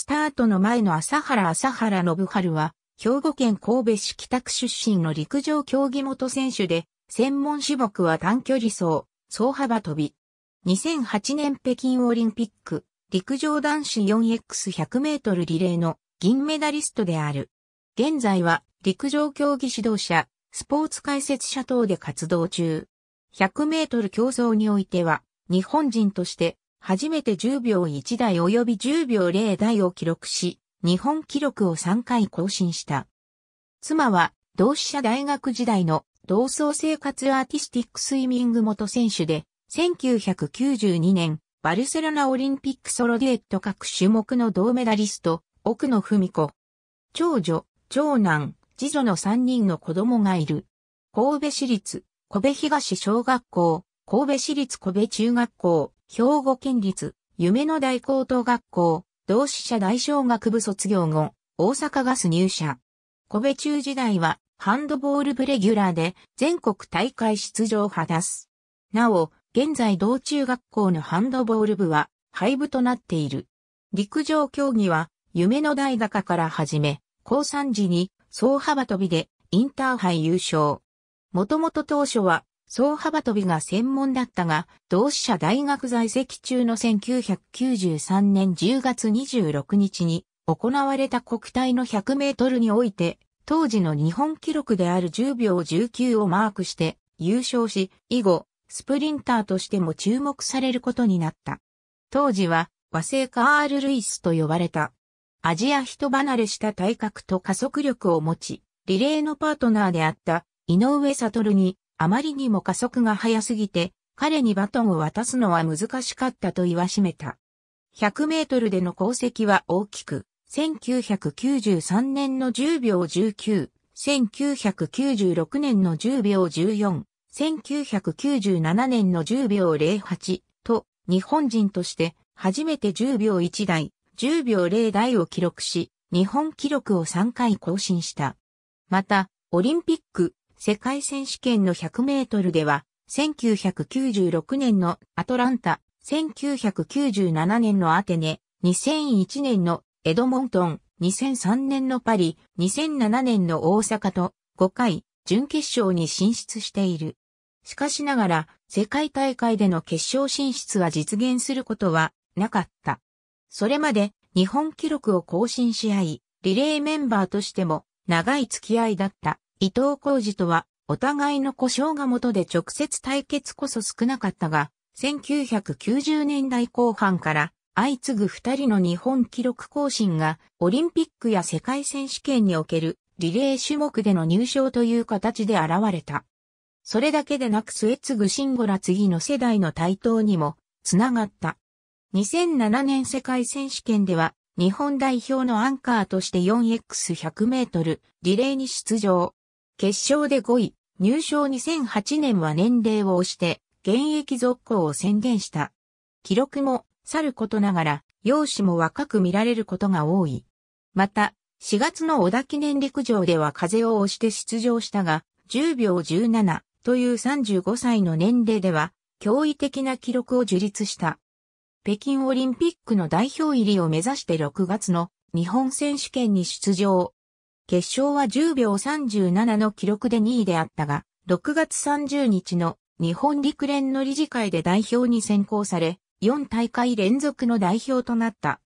スタートの前の朝原朝原信春は、兵庫県神戸市北区出身の陸上競技元選手で、専門種目は短距離走、走幅跳び。2008年北京オリンピック、陸上男子 4x100 メートルリレーの銀メダリストである。現在は陸上競技指導者、スポーツ解説者等で活動中。100メートル競争においては、日本人として初めて10秒1台及び10秒0台を記録し、日本記録を3回更新した。妻は、同志社大学時代の同窓生活アーティスティックスイミング元選手で、1992年、バルセロナオリンピックソロデュエット各種目の銅メダリスト、奥野文子。長女、長男、次女の3人の子供がいる。神戸市立、神戸東小学校、神戸市立神戸中学校、兵庫県立、夢の大高等学校、同志社大小学部卒業後、大阪ガス入社。小部中時代は、ハンドボール部レギュラーで、全国大会出場を果たす。なお、現在同中学校のハンドボール部は、廃部となっている。陸上競技は、夢の大高から始め、高3時に、総幅跳びで、インターハイ優勝。もともと当初は、総幅跳びが専門だったが、同志社大学在籍中の1993年10月26日に行われた国体の100メートルにおいて、当時の日本記録である10秒19をマークして優勝し、以後、スプリンターとしても注目されることになった。当時は和製カール・ルイスと呼ばれた。アジア人離れした体格と加速力を持ち、リレーのパートナーであった井上悟にあまりにも加速が早すぎて、彼にバトンを渡すのは難しかったと言わしめた。100メートルでの功績は大きく、1993年の10秒19、1996年の10秒14、1997年の10秒08と、日本人として初めて10秒1台、10秒0台を記録し、日本記録を3回更新した。また、オリンピック、世界選手権の100メートルでは、1996年のアトランタ、1997年のアテネ、2001年のエドモントン、2003年のパリ、2007年の大阪と5回準決勝に進出している。しかしながら世界大会での決勝進出は実現することはなかった。それまで日本記録を更新し合い、リレーメンバーとしても長い付き合いだった伊藤浩二とは、お互いの故障が元で直接対決こそ少なかったが、1990年代後半から相次ぐ二人の日本記録更新がオリンピックや世界選手権におけるリレー種目での入賞という形で現れた。それだけでなく末継ンゴら次の世代の台頭にもつながった。2007年世界選手権では日本代表のアンカーとして 4x100 メートルリレーに出場。決勝で5位、入賞2008年は年齢を押して、現役続行を宣言した。記録も、去ることながら、容姿も若く見られることが多い。また、4月の小田記念陸上では風を押して出場したが、10秒17という35歳の年齢では、驚異的な記録を樹立した。北京オリンピックの代表入りを目指して6月の日本選手権に出場、決勝は10秒37の記録で2位であったが、6月30日の日本陸連の理事会で代表に選考され、4大会連続の代表となった。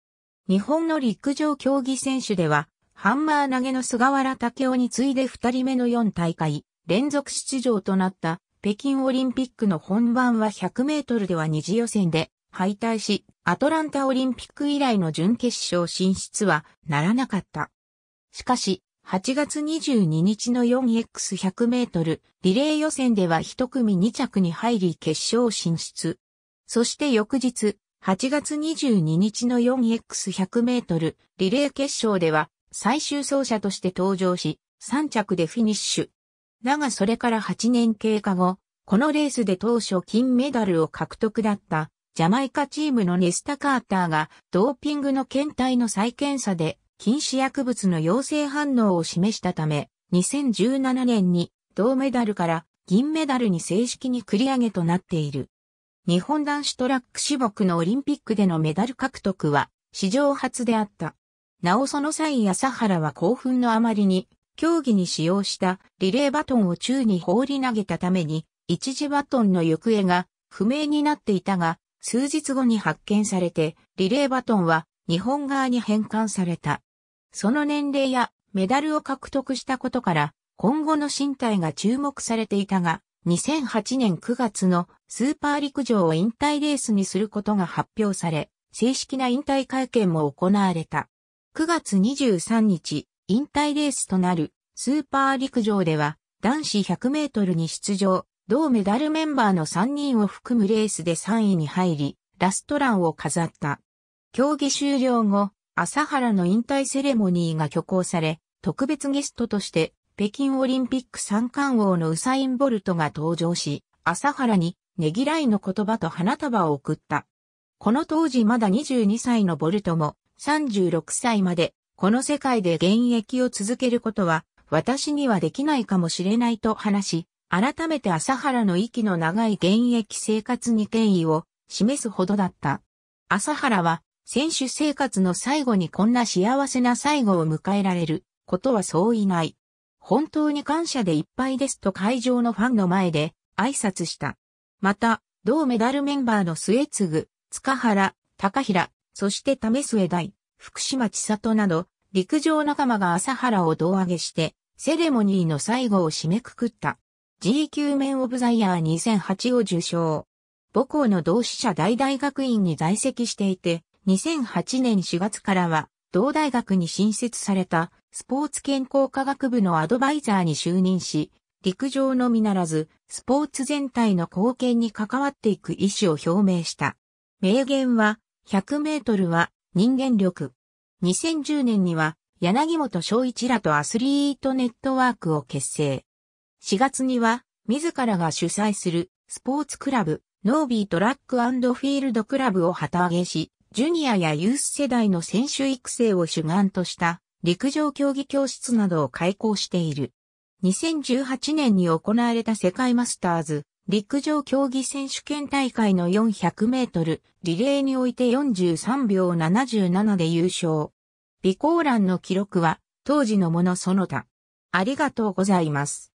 日本の陸上競技選手では、ハンマー投げの菅原武雄に次いで2人目の4大会連続出場となった北京オリンピックの本番は100メートルでは二次予選で敗退し、アトランタオリンピック以来の準決勝進出はならなかった。しかし、8月22日の 4x100 メートルリレー予選では1組2着に入り決勝進出。そして翌日、8月22日の 4x100 メートルリレー決勝では最終走者として登場し、3着でフィニッシュ。だがそれから8年経過後、このレースで当初金メダルを獲得だったジャマイカチームのネスタ・カーターがドーピングの検体の再検査で禁止薬物の陽性反応を示したため、2017年に銅メダルから銀メダルに正式に繰り上げとなっている。日本男子トラック種目のオリンピックでのメダル獲得は史上初であった。なおその際朝原は興奮のあまりに、競技に使用したリレーバトンを宙に放り投げたために、一時バトンの行方が不明になっていたが、数日後に発見されて、リレーバトンは日本側に返還された。その年齢やメダルを獲得したことから、今後の身体が注目されていたが、2008年9月のスーパー陸上を引退レースにすることが発表され、正式な引退会見も行われた。9月23日、引退レースとなるスーパー陸上では男子100メートルに出場、同メダルメンバーの3人を含むレースで3位に入り、ラストランを飾った。競技終了後、朝原の引退セレモニーが挙行され、特別ゲストとして、北京オリンピック三冠王のウサイン・ボルトが登場し、朝原にねぎらいの言葉と花束を送った。この当時まだ22歳のボルトも36歳までこの世界で現役を続けることは私にはできないかもしれないと話し、改めて朝原の息の長い現役生活に敬意を示すほどだった。朝原は選手生活の最後にこんな幸せな最後を迎えられることはそういない。本当に感謝でいっぱいですと会場のファンの前で挨拶した。また、同メダルメンバーの末継、塚原、高平、そして為末大、福島千里など、陸上仲間が朝原を胴上げして、セレモニーの最後を締めくくった。GQ メンオブザイヤー2008を受賞。母校の同志社大大学院に在籍していて、2008年4月からは、同大学に新設されたスポーツ健康科学部のアドバイザーに就任し、陸上のみならず、スポーツ全体の貢献に関わっていく意思を表明した。名言は、100メートルは人間力。2010年には、柳本昭一らとアスリートネットワークを結成。4月には、自らが主催するスポーツクラブ、ノービートラックフィールドクラブを旗揚げし、ジュニアやユース世代の選手育成を主眼とした陸上競技教室などを開講している。2018年に行われた世界マスターズ陸上競技選手権大会の400メートルリレーにおいて43秒77で優勝。備考欄の記録は当時のものその他。ありがとうございます。